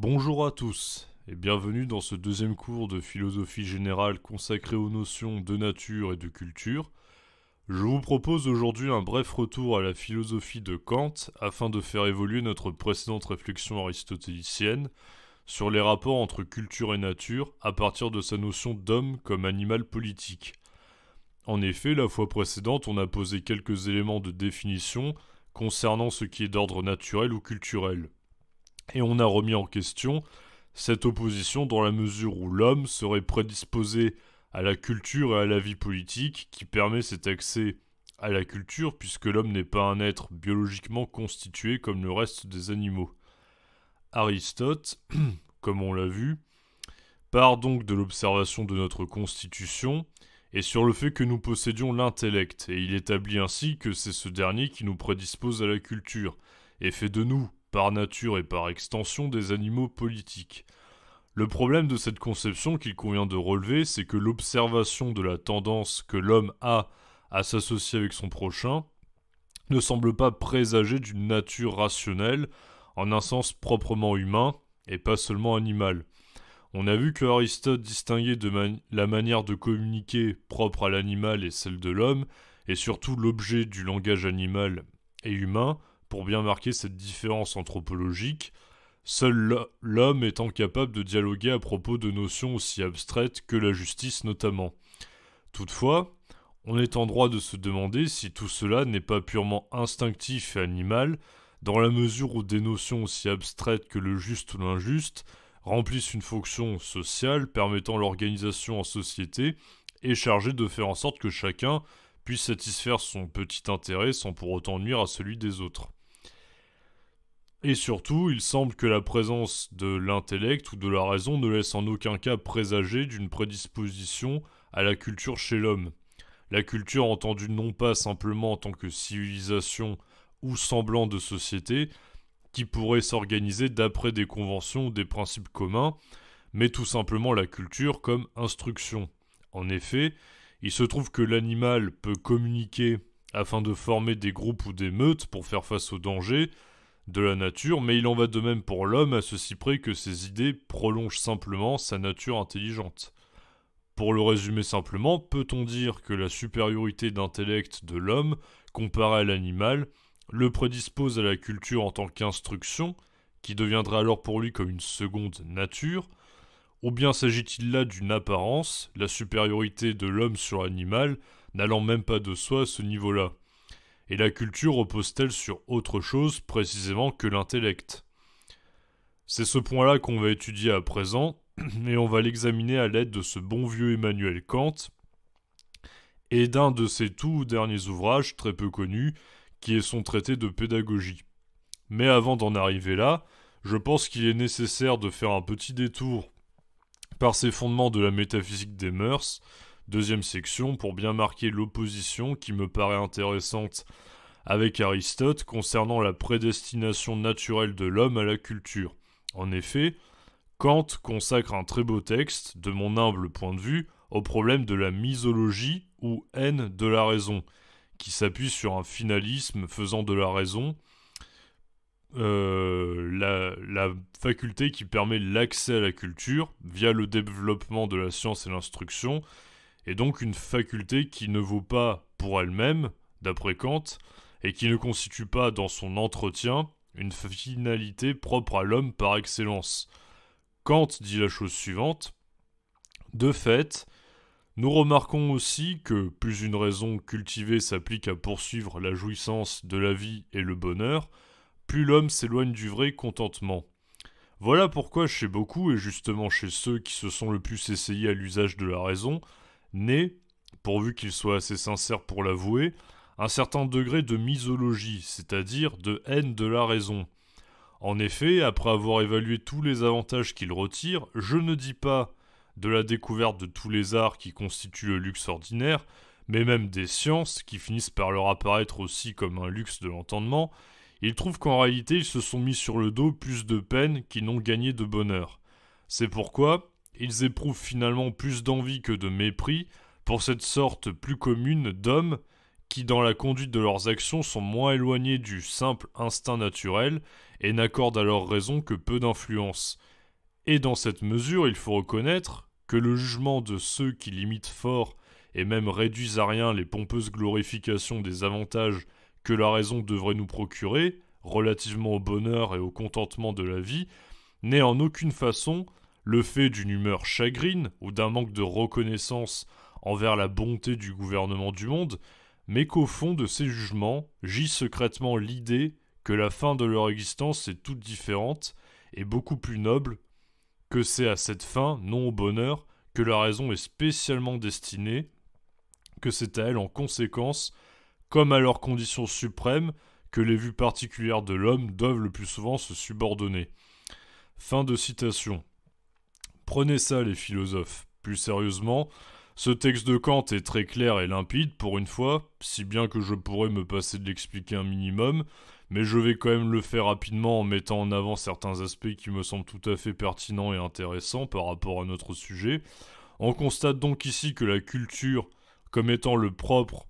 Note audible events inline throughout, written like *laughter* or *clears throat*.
Bonjour à tous et bienvenue dans ce deuxième cours de philosophie générale consacré aux notions de nature et de culture. Je vous propose aujourd'hui un bref retour à la philosophie de Kant afin de faire évoluer notre précédente réflexion aristotélicienne sur les rapports entre culture et nature à partir de sa notion d'homme comme animal politique. En effet, la fois précédente, on a posé quelques éléments de définition concernant ce qui est d'ordre naturel ou culturel. Et on a remis en question cette opposition dans la mesure où l'homme serait prédisposé à la culture et à la vie politique qui permet cet accès à la culture puisque l'homme n'est pas un être biologiquement constitué comme le reste des animaux. Aristote, *clears throat* comme on l'a vu, part donc de l'observation de notre constitution et sur le fait que nous possédions l'intellect, et il établit ainsi que c'est ce dernier qui nous prédispose à la culture, et fait de nous, par nature et par extension des animaux politiques. Le problème de cette conception qu'il convient de relever, c'est que l'observation de la tendance que l'homme a à s'associer avec son prochain ne semble pas présager d'une nature rationnelle en un sens proprement humain et pas seulement animal. On a vu que Aristote distinguait de la manière de communiquer propre à l'animal et celle de l'homme, et surtout l'objet du langage animal et humain, pour bien marquer cette différence anthropologique, seul l'homme étant capable de dialoguer à propos de notions aussi abstraites que la justice notamment. Toutefois, on est en droit de se demander si tout cela n'est pas purement instinctif et animal, dans la mesure où des notions aussi abstraites que le juste ou l'injuste remplissent une fonction sociale permettant l'organisation en société et chargée de faire en sorte que chacun puisse satisfaire son petit intérêt sans pour autant nuire à celui des autres. Et surtout, il semble que la présence de l'intellect ou de la raison ne laisse en aucun cas présager d'une prédisposition à la culture chez l'homme. La culture entendue non pas simplement en tant que civilisation ou semblant de société, qui pourrait s'organiser d'après des conventions ou des principes communs, mais tout simplement la culture comme instruction. En effet, il se trouve que l'animal peut communiquer afin de former des groupes ou des meutes pour faire face aux dangers, de la nature, mais il en va de même pour l'homme à ceci près que ses idées prolongent simplement sa nature intelligente. Pour le résumer simplement, peut-on dire que la supériorité d'intellect de l'homme, comparée à l'animal, le prédispose à la culture en tant qu'instruction, qui deviendra alors pour lui comme une seconde nature, ou bien s'agit-il là d'une apparence, la supériorité de l'homme sur l'animal n'allant même pas de soi à ce niveau-là et la culture repose-t-elle sur autre chose précisément que l'intellect C'est ce point-là qu'on va étudier à présent, et *clears throat* on va l'examiner à l'aide de ce bon vieux Emmanuel Kant, et d'un de ses tout derniers ouvrages très peu connus, qui est son traité de pédagogie. Mais avant d'en arriver là, je pense qu'il est nécessaire de faire un petit détour par ces fondements de la métaphysique des mœurs, Deuxième section, pour bien marquer l'opposition qui me paraît intéressante avec Aristote concernant la prédestination naturelle de l'homme à la culture. En effet, Kant consacre un très beau texte, de mon humble point de vue, au problème de la misologie ou haine de la raison, qui s'appuie sur un finalisme faisant de la raison euh, la faculté qui permet l'accès à la culture via le développement de la science et l'instruction, et donc une faculté qui ne vaut pas pour elle-même, d'après Kant, et qui ne constitue pas dans son entretien une finalité propre à l'homme par excellence. Kant dit la chose suivante. De fait, nous remarquons aussi que plus une raison cultivée s'applique à poursuivre la jouissance de la vie et le bonheur, plus l'homme s'éloigne du vrai contentement. Voilà pourquoi chez beaucoup, et justement chez ceux qui se sont le plus essayés à l'usage de la raison, n'est, pourvu qu'il soit assez sincère pour l'avouer, un certain degré de misologie, c'est-à-dire de haine de la raison. En effet, après avoir évalué tous les avantages qu'il retire, je ne dis pas de la découverte de tous les arts qui constituent le luxe ordinaire, mais même des sciences qui finissent par leur apparaître aussi comme un luxe de l'entendement, il trouve qu'en réalité ils se sont mis sur le dos plus de peine qu'ils n'ont gagné de bonheur. C'est pourquoi, ils éprouvent finalement plus d'envie que de mépris pour cette sorte plus commune d'hommes qui dans la conduite de leurs actions sont moins éloignés du simple instinct naturel et n'accordent à leur raison que peu d'influence. Et dans cette mesure, il faut reconnaître que le jugement de ceux qui limitent fort et même réduisent à rien les pompeuses glorifications des avantages que la raison devrait nous procurer, relativement au bonheur et au contentement de la vie, n'est en aucune façon le fait d'une humeur chagrine ou d'un manque de reconnaissance envers la bonté du gouvernement du monde, mais qu'au fond de ces jugements gît secrètement l'idée que la fin de leur existence est toute différente et beaucoup plus noble, que c'est à cette fin, non au bonheur, que la raison est spécialement destinée, que c'est à elle en conséquence, comme à leur condition suprême, que les vues particulières de l'homme doivent le plus souvent se subordonner. Fin de citation. Prenez ça, les philosophes. Plus sérieusement, ce texte de Kant est très clair et limpide pour une fois, si bien que je pourrais me passer de l'expliquer un minimum, mais je vais quand même le faire rapidement en mettant en avant certains aspects qui me semblent tout à fait pertinents et intéressants par rapport à notre sujet. On constate donc ici que la culture, comme étant le propre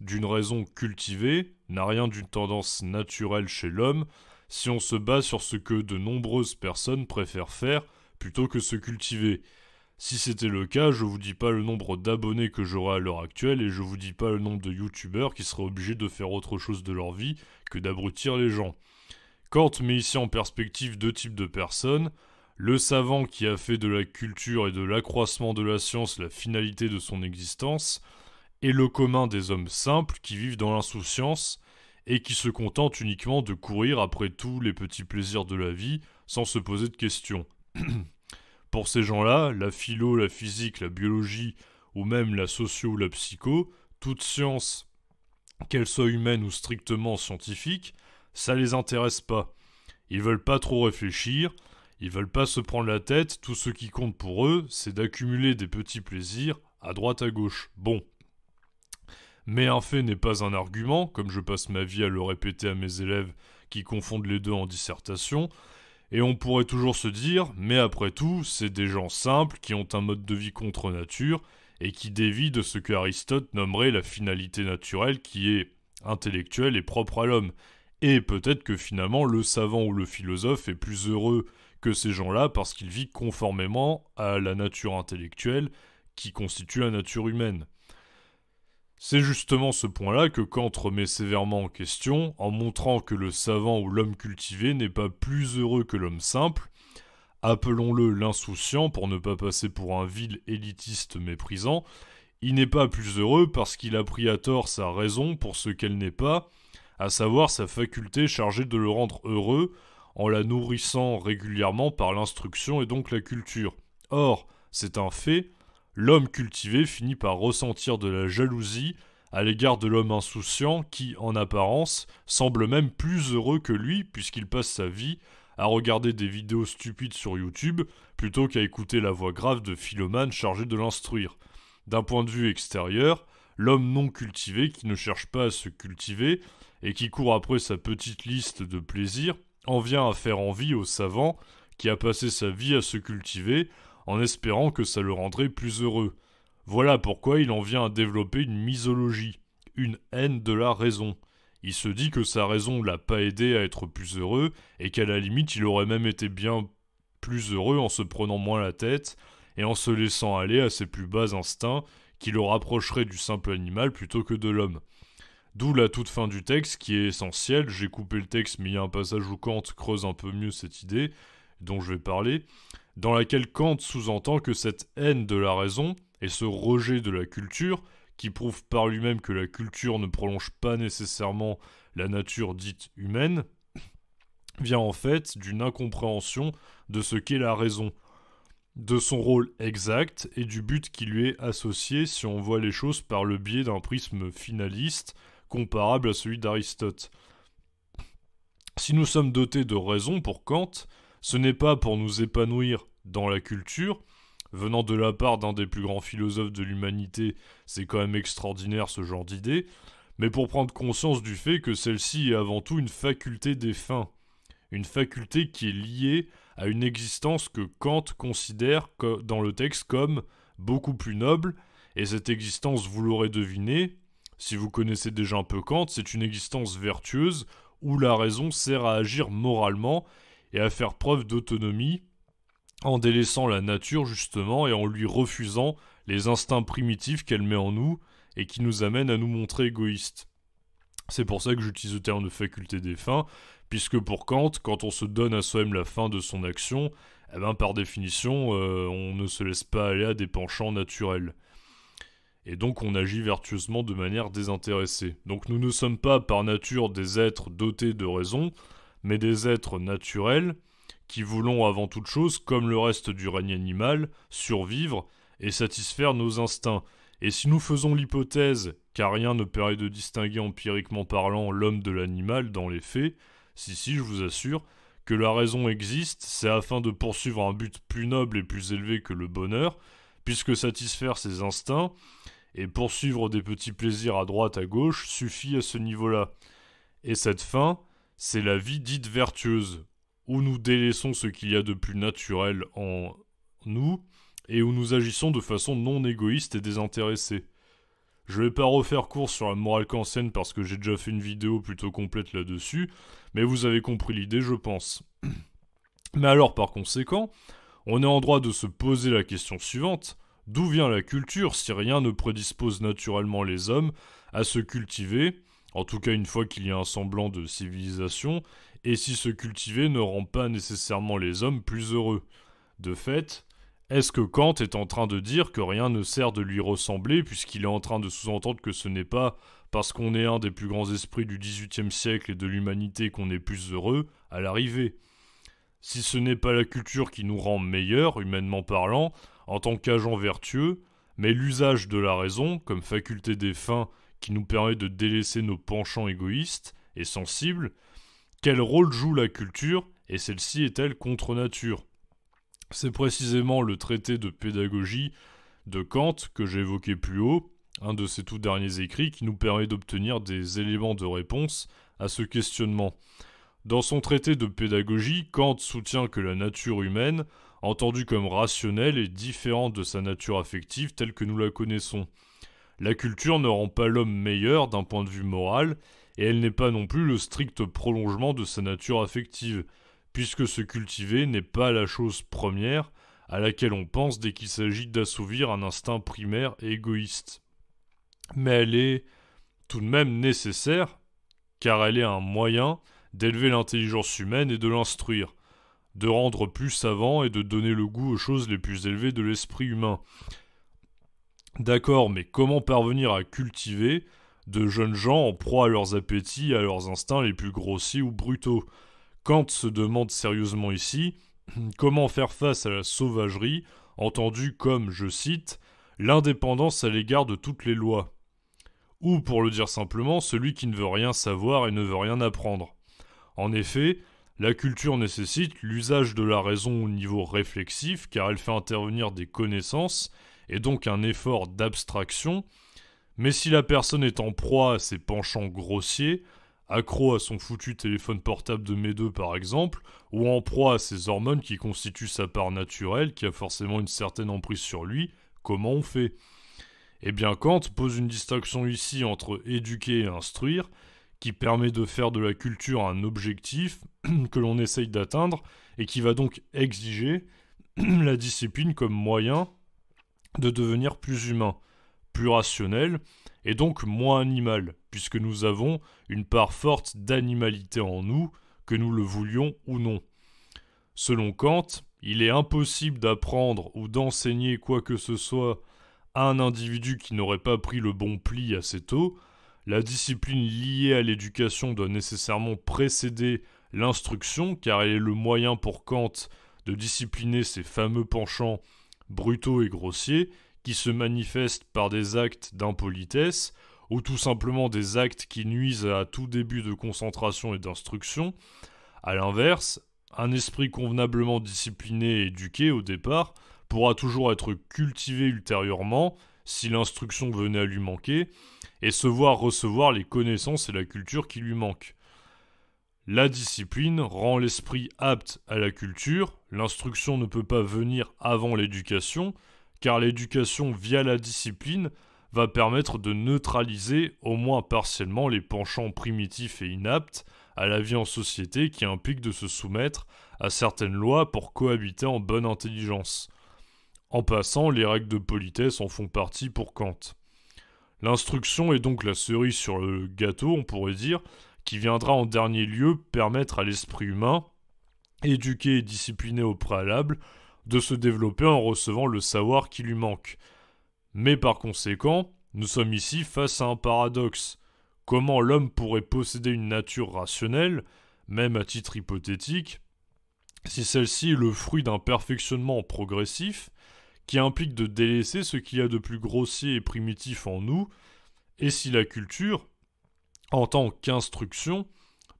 d'une raison cultivée, n'a rien d'une tendance naturelle chez l'homme, si on se base sur ce que de nombreuses personnes préfèrent faire, plutôt que se cultiver. Si c'était le cas, je vous dis pas le nombre d'abonnés que j'aurai à l'heure actuelle et je vous dis pas le nombre de youtubeurs qui seraient obligés de faire autre chose de leur vie que d'abrutir les gens. Kant met ici en perspective deux types de personnes, le savant qui a fait de la culture et de l'accroissement de la science la finalité de son existence, et le commun des hommes simples qui vivent dans l'insouciance et qui se contentent uniquement de courir après tous les petits plaisirs de la vie sans se poser de questions. *clears throat* Pour ces gens-là, la philo, la physique, la biologie, ou même la socio ou la psycho, toute science, qu'elle soit humaine ou strictement scientifique, ça les intéresse pas. Ils veulent pas trop réfléchir, ils veulent pas se prendre la tête, tout ce qui compte pour eux, c'est d'accumuler des petits plaisirs à droite à gauche. Bon. Mais un fait n'est pas un argument, comme je passe ma vie à le répéter à mes élèves qui confondent les deux en dissertation, et on pourrait toujours se dire, mais après tout, c'est des gens simples qui ont un mode de vie contre nature et qui dévient de ce qu'Aristote nommerait la finalité naturelle qui est intellectuelle et propre à l'homme. Et peut-être que finalement le savant ou le philosophe est plus heureux que ces gens-là parce qu'il vit conformément à la nature intellectuelle qui constitue la nature humaine. C'est justement ce point-là que Kant remet sévèrement en question en montrant que le savant ou l'homme cultivé n'est pas plus heureux que l'homme simple, appelons-le l'insouciant pour ne pas passer pour un vil élitiste méprisant, il n'est pas plus heureux parce qu'il a pris à tort sa raison pour ce qu'elle n'est pas, à savoir sa faculté chargée de le rendre heureux en la nourrissant régulièrement par l'instruction et donc la culture. Or, c'est un fait, l'homme cultivé finit par ressentir de la jalousie à l'égard de l'homme insouciant qui, en apparence, semble même plus heureux que lui puisqu'il passe sa vie à regarder des vidéos stupides sur YouTube plutôt qu'à écouter la voix grave de Philomane chargé de l'instruire. D'un point de vue extérieur, l'homme non cultivé qui ne cherche pas à se cultiver et qui court après sa petite liste de plaisirs en vient à faire envie au savant qui a passé sa vie à se cultiver en espérant que ça le rendrait plus heureux. Voilà pourquoi il en vient à développer une misologie, une haine de la raison. Il se dit que sa raison l'a pas aidé à être plus heureux, et qu'à la limite il aurait même été bien plus heureux en se prenant moins la tête, et en se laissant aller à ses plus bas instincts qui le rapprocheraient du simple animal plutôt que de l'homme. D'où la toute fin du texte qui est essentielle, j'ai coupé le texte mais il y a un passage où Kant creuse un peu mieux cette idée dont je vais parler dans laquelle Kant sous-entend que cette haine de la raison et ce rejet de la culture, qui prouve par lui-même que la culture ne prolonge pas nécessairement la nature dite humaine, vient en fait d'une incompréhension de ce qu'est la raison, de son rôle exact et du but qui lui est associé si on voit les choses par le biais d'un prisme finaliste comparable à celui d'Aristote. Si nous sommes dotés de raison pour Kant, ce n'est pas pour nous épanouir dans la culture, venant de la part d'un des plus grands philosophes de l'humanité, c'est quand même extraordinaire ce genre d'idée, mais pour prendre conscience du fait que celle-ci est avant tout une faculté des fins, une faculté qui est liée à une existence que Kant considère dans le texte comme beaucoup plus noble, et cette existence, vous l'aurez deviné, si vous connaissez déjà un peu Kant, c'est une existence vertueuse où la raison sert à agir moralement et à faire preuve d'autonomie en délaissant la nature justement et en lui refusant les instincts primitifs qu'elle met en nous et qui nous amènent à nous montrer égoïstes. C'est pour ça que j'utilise le terme de faculté des fins, puisque pour Kant, quand on se donne à soi-même la fin de son action, eh ben par définition, euh, on ne se laisse pas aller à des penchants naturels. Et donc on agit vertueusement de manière désintéressée. Donc nous ne sommes pas par nature des êtres dotés de raison, mais des êtres naturels qui voulons avant toute chose, comme le reste du règne animal, survivre et satisfaire nos instincts. Et si nous faisons l'hypothèse, car rien ne permet de distinguer empiriquement parlant l'homme de l'animal dans les faits, si si je vous assure, que la raison existe, c'est afin de poursuivre un but plus noble et plus élevé que le bonheur, puisque satisfaire ses instincts et poursuivre des petits plaisirs à droite à gauche suffit à ce niveau-là. Et cette fin, c'est la vie dite vertueuse, où nous délaissons ce qu'il y a de plus naturel en nous, et où nous agissons de façon non égoïste et désintéressée. Je vais pas refaire cours sur la morale kantienne parce que j'ai déjà fait une vidéo plutôt complète là-dessus, mais vous avez compris l'idée, je pense. *clears throat* mais alors, par conséquent, on est en droit de se poser la question suivante d'où vient la culture si rien ne prédispose naturellement les hommes à se cultiver en tout cas, une fois qu'il y a un semblant de civilisation, et si se cultiver ne rend pas nécessairement les hommes plus heureux. De fait, est-ce que Kant est en train de dire que rien ne sert de lui ressembler, puisqu'il est en train de sous-entendre que ce n'est pas parce qu'on est un des plus grands esprits du XVIIIe siècle et de l'humanité qu'on est plus heureux à l'arrivée Si ce n'est pas la culture qui nous rend meilleurs, humainement parlant, en tant qu'agents vertueux, mais l'usage de la raison, comme faculté des fins qui nous permet de délaisser nos penchants égoïstes et sensibles, quel rôle joue la culture et celle-ci est-elle contre nature C'est précisément le traité de pédagogie de Kant que j'ai évoqué plus haut, un de ses tout derniers écrits qui nous permet d'obtenir des éléments de réponse à ce questionnement. Dans son traité de pédagogie, Kant soutient que la nature humaine, entendue comme rationnelle, est différente de sa nature affective telle que nous la connaissons. La culture ne rend pas l'homme meilleur d'un point de vue moral, et elle n'est pas non plus le strict prolongement de sa nature affective, puisque se cultiver n'est pas la chose première à laquelle on pense dès qu'il s'agit d'assouvir un instinct primaire égoïste. Mais elle est tout de même nécessaire, car elle est un moyen d'élever l'intelligence humaine et de l'instruire, de rendre plus savant et de donner le goût aux choses les plus élevées de l'esprit humain. D'accord, mais comment parvenir à cultiver de jeunes gens en proie à leurs appétits, et à leurs instincts les plus grossiers ou brutaux Kant se demande sérieusement ici *clears throat* comment faire face à la sauvagerie, entendue comme, je cite, l'indépendance à l'égard de toutes les lois. Ou, pour le dire simplement, celui qui ne veut rien savoir et ne veut rien apprendre. En effet, la culture nécessite l'usage de la raison au niveau réflexif car elle fait intervenir des connaissances et donc un effort d'abstraction, mais si la personne est en proie à ses penchants grossiers, accro à son foutu téléphone portable de mes deux par exemple, ou en proie à ses hormones qui constituent sa part naturelle, qui a forcément une certaine emprise sur lui, comment on fait Eh bien Kant pose une distinction ici entre éduquer et instruire, qui permet de faire de la culture un objectif *clears throat* que l'on essaye d'atteindre, et qui va donc exiger *clears throat* la discipline comme moyen de devenir plus humain, plus rationnel, et donc moins animal, puisque nous avons une part forte d'animalité en nous, que nous le voulions ou non. Selon Kant, il est impossible d'apprendre ou d'enseigner quoi que ce soit à un individu qui n'aurait pas pris le bon pli assez tôt, la discipline liée à l'éducation doit nécessairement précéder l'instruction, car elle est le moyen pour Kant de discipliner ses fameux penchants brutaux et grossiers, qui se manifestent par des actes d'impolitesse, ou tout simplement des actes qui nuisent à tout début de concentration et d'instruction. A l'inverse, un esprit convenablement discipliné et éduqué au départ pourra toujours être cultivé ultérieurement si l'instruction venait à lui manquer, et se voir recevoir les connaissances et la culture qui lui manquent. La discipline rend l'esprit apte à la culture, l'instruction ne peut pas venir avant l'éducation, car l'éducation via la discipline va permettre de neutraliser au moins partiellement les penchants primitifs et inaptes à la vie en société qui implique de se soumettre à certaines lois pour cohabiter en bonne intelligence. En passant, les règles de politesse en font partie pour Kant. L'instruction est donc la cerise sur le gâteau, on pourrait dire, qui viendra en dernier lieu permettre à l'esprit humain, éduqué et discipliné au préalable, de se développer en recevant le savoir qui lui manque. Mais par conséquent, nous sommes ici face à un paradoxe. Comment l'homme pourrait posséder une nature rationnelle, même à titre hypothétique, si celle-ci est le fruit d'un perfectionnement progressif qui implique de délaisser ce qu'il y a de plus grossier et primitif en nous, et si la culture, en tant qu'instruction,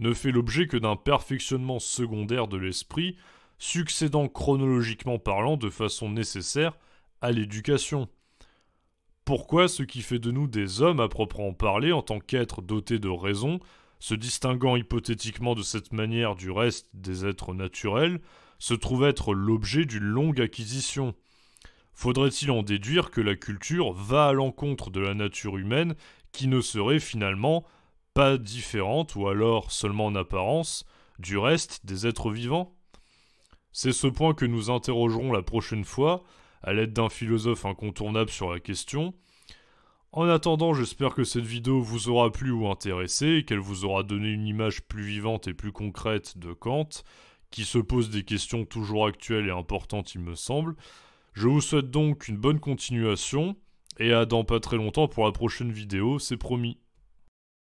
ne fait l'objet que d'un perfectionnement secondaire de l'esprit, succédant chronologiquement parlant de façon nécessaire à l'éducation. Pourquoi ce qui fait de nous des hommes à proprement parler en tant qu'êtres dotés de raison, se distinguant hypothétiquement de cette manière du reste des êtres naturels, se trouve être l'objet d'une longue acquisition Faudrait-il en déduire que la culture va à l'encontre de la nature humaine qui ne serait finalement pas différente, ou alors seulement en apparence, du reste des êtres vivants C'est ce point que nous interrogerons la prochaine fois, à l'aide d'un philosophe incontournable sur la question. En attendant, j'espère que cette vidéo vous aura plu ou intéressé, qu'elle vous aura donné une image plus vivante et plus concrète de Kant, qui se pose des questions toujours actuelles et importantes il me semble. Je vous souhaite donc une bonne continuation, et à dans pas très longtemps pour la prochaine vidéo, c'est promis.